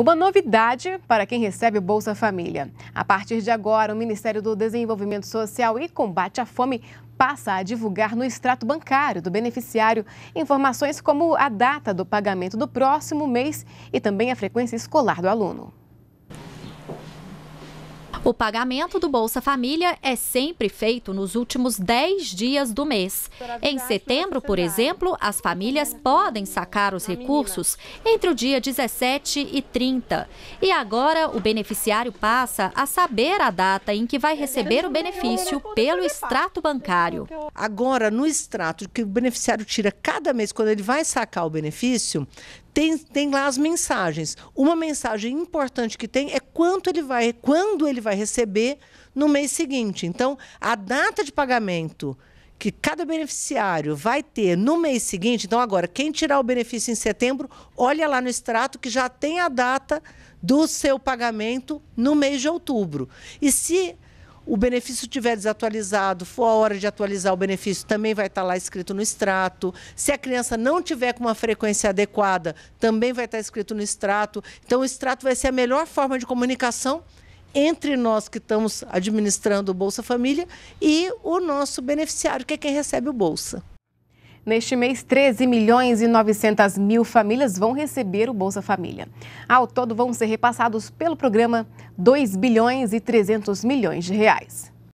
Uma novidade para quem recebe Bolsa Família. A partir de agora, o Ministério do Desenvolvimento Social e Combate à Fome passa a divulgar no extrato bancário do beneficiário informações como a data do pagamento do próximo mês e também a frequência escolar do aluno. O pagamento do Bolsa Família é sempre feito nos últimos 10 dias do mês. Em setembro, por exemplo, as famílias assim, podem né? sacar os recursos entre o dia 17 e 30. E agora o beneficiário passa a saber a data em que vai é, receber o benefício pelo extrato bancário. Agora, no extrato que o beneficiário tira cada mês quando ele vai sacar o benefício, tem, tem lá as mensagens. Uma mensagem importante que tem é quanto ele vai, quando ele vai receber no mês seguinte. Então, a data de pagamento que cada beneficiário vai ter no mês seguinte. Então, agora, quem tirar o benefício em setembro, olha lá no extrato que já tem a data do seu pagamento no mês de outubro. E se o benefício estiver desatualizado, for a hora de atualizar o benefício, também vai estar lá escrito no extrato. Se a criança não tiver com uma frequência adequada, também vai estar escrito no extrato. Então, o extrato vai ser a melhor forma de comunicação entre nós que estamos administrando o Bolsa Família e o nosso beneficiário, que é quem recebe o Bolsa. Neste mês, 13 milhões e 900 mil famílias vão receber o Bolsa Família. Ao todo, vão ser repassados pelo programa 2 bilhões e 300 milhões de reais.